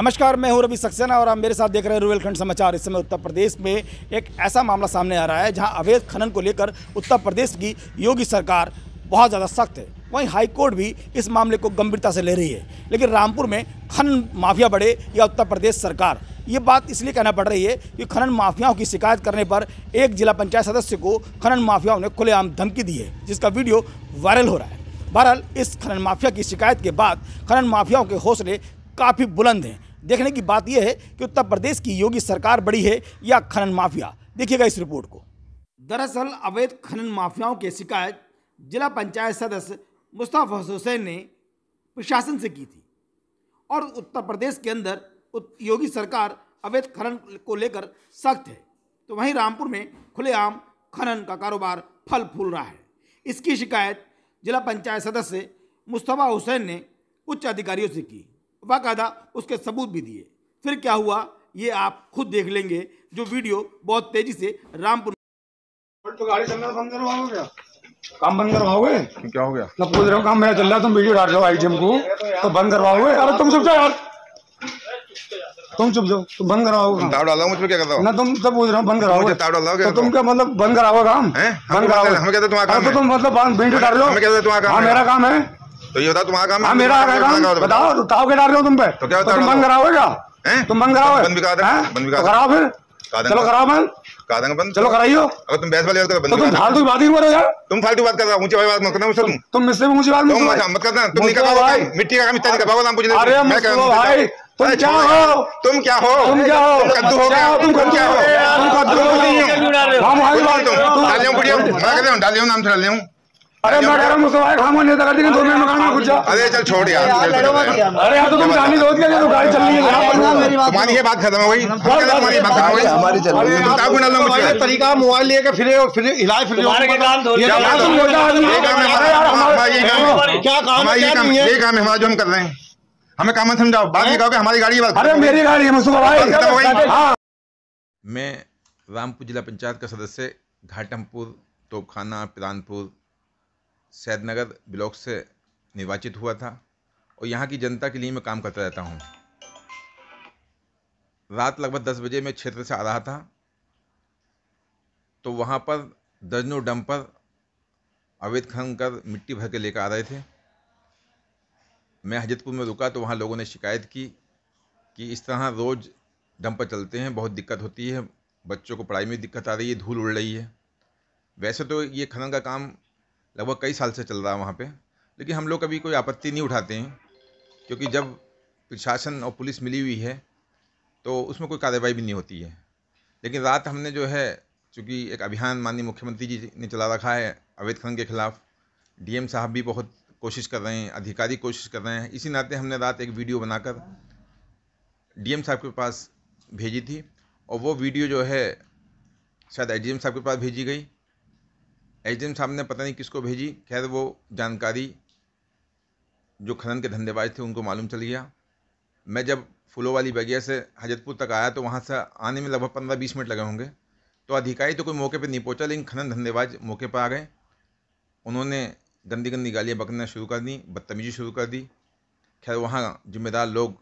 नमस्कार मैं हूं रवि सक्सेना और आप मेरे साथ देख रहे हैं रूवेलखंड समाचार इस समय उत्तर प्रदेश में एक ऐसा मामला सामने आ रहा है जहां अवैध खनन को लेकर उत्तर प्रदेश की योगी सरकार बहुत ज़्यादा सख्त है वहीं हाईकोर्ट भी इस मामले को गंभीरता से ले रही है लेकिन रामपुर में खनन माफिया बढ़े या उत्तर प्रदेश सरकार ये बात इसलिए कहना पड़ रही है कि खनन माफियाओं की शिकायत करने पर एक जिला पंचायत सदस्य को खनन माफियाओं ने खुलेआम धमकी दी है जिसका वीडियो वायरल हो रहा है बहरहाल इस खनन माफिया की शिकायत के बाद खनन माफियाओं के हौसले काफ़ी बुलंद हैं देखने की बात यह है कि उत्तर प्रदेश की योगी सरकार बड़ी है या खनन माफिया देखिएगा इस रिपोर्ट को दरअसल अवैध खनन माफियाओं की शिकायत जिला पंचायत सदस्य मुस्तफ़ा हुसैन ने प्रशासन से की थी और उत्तर प्रदेश के अंदर योगी सरकार अवैध खनन को लेकर सख्त है तो वहीं रामपुर में खुलेआम खनन का कारोबार फल फूल रहा है इसकी शिकायत जिला पंचायत सदस्य मुस्तफ़ा हुसैन ने उच्च अधिकारियों से की बाकायदा उसके सबूत भी दिए फिर क्या हुआ ये आप खुद देख लेंगे जो वीडियो बहुत तेजी से रामपुर तो काम बंद करवाओगे क्या हो गया मैं पूछ रहा हूँ काम मेरा चल रहा है तुम वीडियो डाल रहे हो आईटीएम को तो बंद करवाओगे अरे तुम चुप जाओ यार तुम चुप जाओ तो तुम बंद कराओगे ताव डाला मुझ पे क्या करता ना तुम सब तो पूछ रहा हूँ बंद तो कराओगे ताव डाला तो तुम क्या मतलब बंद कराओगे काम बंद कराओगे हमें कहते तुम्हारा काम तो तुम मतलब वीडियो डाल रहे हो हमें कहते तुम्हारा हाँ, काम मेरा काम है तो ये बताओ तुम्हारा काम हाँ, मेरा काम बताओ उठाव के डाल रहे हो तुम पे तो क्या तो तुम बंद कराओगे क्या तुम बंद कराओ तो बंद बिका बंद बिका तो कराओ फिर चलो कराओ बंद करा देंगे बंद चलो कराइयो अगर तुम बहस वाले तो तुम फालतू की बात ही करो यार तुम फालतू बात कर रहा ऊंची बात मत करना मुझसे तुम तुम मुझसे ऊंची बात मत करना मत करना मतलब तुम नहीं कर भाई मिट्टी का काम इतना नहीं कर पाओगे नाम पूछ अरे मैं कह रहा भाई तुम क्या हो तुम क्या हो तुम क्या हो कद्दू हो क्या तुम कौन क्या हो तुम कद्दू हो नहीं हो हम हाल बात तुम डालियो बुढ़िया मैं कह रहा हूं डालियो नाम से डालियो अरे मैं कह रहा हूं सवाल खामो नेता कर देंगे दो मिनट मकान में घुस जा अरे चल छोड़ यार अरे यहां तो तुम जानी दो क्या तो गाड़ी चल रही है यहां तुम्हारी ये बात खत्म हो गई हमारी बात खत्म हो गई हमारी चल रही है तुम ताकू डालना मुझे तरीका मोबाइल लेके फिरे फिर हिलाए फिर तुम्हारे के काम दो ये काम है क्या काम है ये काम ये है हमारा जो हम कर रहे हैं हमें काम समझाओ बाद में कि हमारी गाड़ी बात अरे मेरी गाड़ी है मुझसे हाँ। मैं रामपुर जिला पंचायत का सदस्य घाटमपुर तोपखाना पिरानपुर सैदनगर ब्लॉक से निर्वाचित हुआ था और यहाँ की जनता के लिए मैं काम करता रहता हूँ रात लगभग दस बजे मैं क्षेत्र से आ रहा था तो वहाँ पर दर्जनों डंपर अवैध खन कर मिट्टी भर के लेकर आ रहे थे मैं हजरतपुर में रुका तो वहाँ लोगों ने शिकायत की कि इस तरह रोज़ डंपर चलते हैं बहुत दिक्कत होती है बच्चों को पढ़ाई में दिक्कत आ रही है धूल उड़ रही है वैसे तो ये खनन का काम लगभग कई साल से चल रहा है वहाँ पर लेकिन हम लोग कभी कोई आपत्ति नहीं उठाते हैं क्योंकि जब प्रशासन और पुलिस मिली हुई है तो उसमें कोई कार्रवाई भी नहीं होती है लेकिन रात हमने जो है चूँकि एक अभियान माननीय मुख्यमंत्री जी ने चला रखा है अवैध खनन के खिलाफ डीएम साहब भी बहुत कोशिश कर रहे हैं अधिकारी कोशिश कर रहे हैं इसी नाते हमने रात एक वीडियो बनाकर डीएम साहब के पास भेजी थी और वो वीडियो जो है शायद आई साहब के पास भेजी गई एच साहब ने पता नहीं किसको भेजी खैर वो जानकारी जो खनन के धंधेबाज थे उनको मालूम चल गया मैं जब फूलों वाली बगिया से हजरतपुर तक आया तो वहाँ से आने में लगभग पंद्रह बीस मिनट लगे होंगे तो अधिकारी तो कोई मौके पर नहीं पहुँचा लेकिन खनन धंधेबाज मौके पर आ गए उन्होंने गंदी गंदी गालियाँ बकना शुरू कर दी बदतमीजी शुरू कर दी खैर वहाँ जिम्मेदार लोग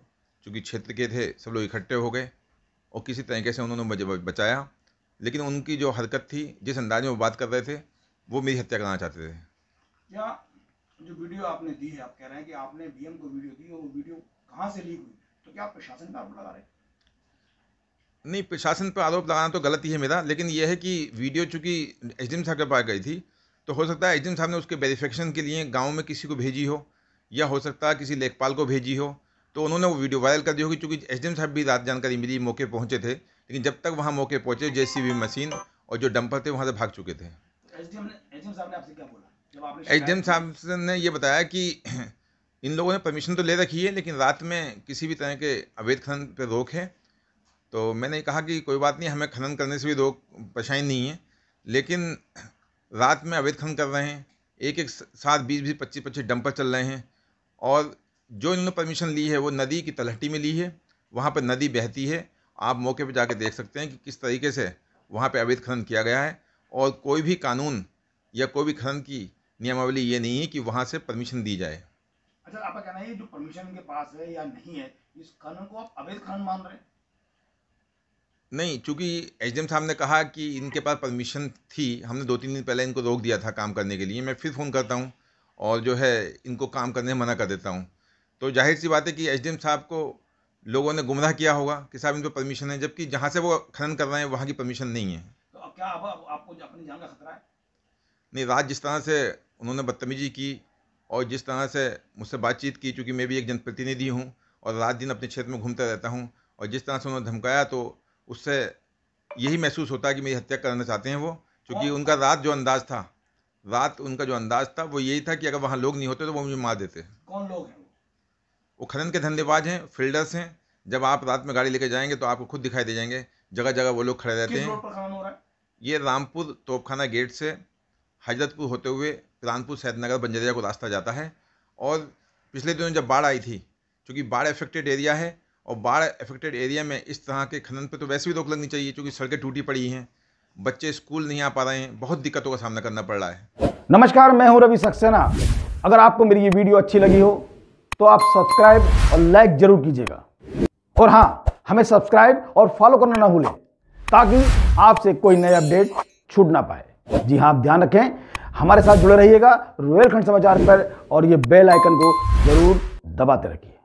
चूँकि क्षेत्र के थे सब लोग इकट्ठे हो गए और किसी तरीके से उन्होंने बचाया लेकिन उनकी जो हरकत थी जिस अंदाज में वो बात कर रहे थे वो मेरी हत्या कराना चाहते थे या जो वीडियो आपने दी है आप कह रहे हैं कि आपने बीएम को वीडियो दी और वो वीडियो से हुई तो क्या प्रशासन पर आरोप लगा रहे हैं नहीं प्रशासन पर आरोप लगाना तो गलत ही है मेरा लेकिन यह है कि वीडियो चूंकि एच डी साहब के पास गई थी तो हो सकता है एच साहब ने उसके वेरिफिकेशन के लिए गाँव में किसी को भेजी हो या हो सकता है किसी लेखपाल को भेजी हो तो उन्होंने वो वीडियो वायरल कर दी होगी चूंकि एच साहब भी रात जानकारी मिली मौके पहुंचे थे लेकिन जब तक वहाँ मौके पहुंचे जे मशीन और जो डंपर थे वहाँ से भाग चुके थे एच एच साहब ने ये बताया कि इन लोगों ने परमिशन तो ले रखी है लेकिन रात में किसी भी तरह के अवैध खनन पर रोक है तो मैंने कहा कि कोई बात नहीं हमें खनन करने से भी रोक परेशानी नहीं है लेकिन रात में अवैध खनन कर रहे हैं एक एक साथ बीस बीस पच्चीस पच्चीस डंपर चल रहे हैं और जो इन्होंने परमिशन ली है वो नदी की तलहटी में ली है वहाँ पर नदी बहती है आप मौके पर जाके देख सकते हैं कि किस तरीके से वहाँ पर अवैध खनन किया गया है और कोई भी कानून या कोई भी खनन की नियमावली ये नहीं है कि वहाँ से परमिशन दी जाए अच्छा आपका कहना है जो परमिशन के पास है या नहीं है इस खनन को आप अवैध खनन मान रहे हैं नहीं चूंकि एच साहब ने कहा कि इनके पास परमिशन थी हमने दो तीन दिन पहले इनको रोक दिया था काम करने के लिए मैं फिर फ़ोन करता हूँ और जो है इनको काम करने मना कर देता हूँ तो जाहिर सी बात है कि एच साहब को लोगों ने गुमराह किया होगा कि साहब इन पर परमिशन है जबकि जहाँ से वो खनन कर रहे हैं वहाँ की परमिशन नहीं है तो क्या अब आपको अपनी जान का खतरा है नहीं रात जिस तरह से उन्होंने बदतमीजी की और जिस तरह से मुझसे बातचीत की चूँकि मैं भी एक जनप्रतिनिधि हूँ और रात दिन अपने क्षेत्र में घूमता रहता हूँ और जिस तरह से उन्होंने धमकाया तो उससे यही महसूस होता है कि मेरी हत्या करना चाहते हैं वो क्योंकि उनका रात जो अंदाज था रात उनका जो अंदाज था वो यही था कि अगर वहाँ लोग नहीं होते तो वो मुझे मार देते कौन लोग हैं वो खनन के धंधेबाज हैं फील्डर्स हैं जब आप रात में गाड़ी लेकर जाएंगे तो आपको खुद दिखाई दे जाएंगे जगह जगह वो लोग खड़े रहते हैं ये रामपुर तोपखाना गेट से हजरतपुर होते हुए कानपुर सैदनगर बंजरिया को रास्ता जाता है और पिछले दिनों जब बाढ़ आई थी चूँकि बाढ़ अफेक्टेड एरिया है और बाढ़ अफेक्टेड एरिया में इस तरह के खनन पर तो वैसे भी रोक लगनी चाहिए क्योंकि सड़कें टूटी पड़ी हैं बच्चे स्कूल नहीं आ पा रहे हैं बहुत दिक्कतों का सामना करना पड़ रहा है नमस्कार मैं हूं रवि सक्सेना अगर आपको मेरी ये वीडियो अच्छी लगी हो तो आप सब्सक्राइब और लाइक जरूर कीजिएगा और हाँ हमें सब्सक्राइब और फॉलो करना ना भूलें ताकि आपसे कोई नया अपडेट छूट ना पाए जी हाँ आप ध्यान रखें हमारे साथ जुड़े रहिएगा रोयलखंड खंड समाचार पर और ये बेल आइकन को ज़रूर दबाते रखिए